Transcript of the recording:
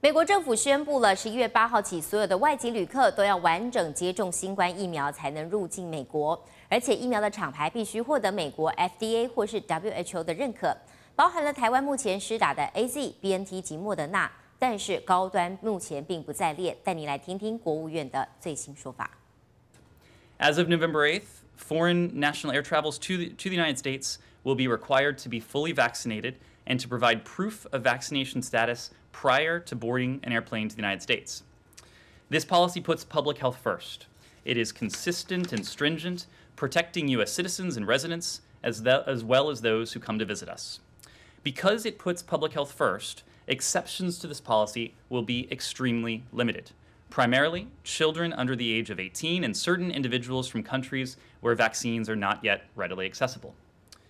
美国政府宣布了，十一月八号起，所有的外籍旅客都要完整接种新冠疫苗才能入境美国，而且疫苗的厂牌必须获得美国 FDA 或是 WHO 的认可，包含了台湾目前施打的 AZ、BNT 及莫德纳，但是高端目前并不在列。带你来听听国务院的最新说法。As of November eighth, foreign national air travels to the, to the United States. will be required to be fully vaccinated and to provide proof of vaccination status prior to boarding an airplane to the United States. This policy puts public health first. It is consistent and stringent, protecting U.S. citizens and residents, as, as well as those who come to visit us. Because it puts public health first, exceptions to this policy will be extremely limited. Primarily, children under the age of 18 and certain individuals from countries where vaccines are not yet readily accessible.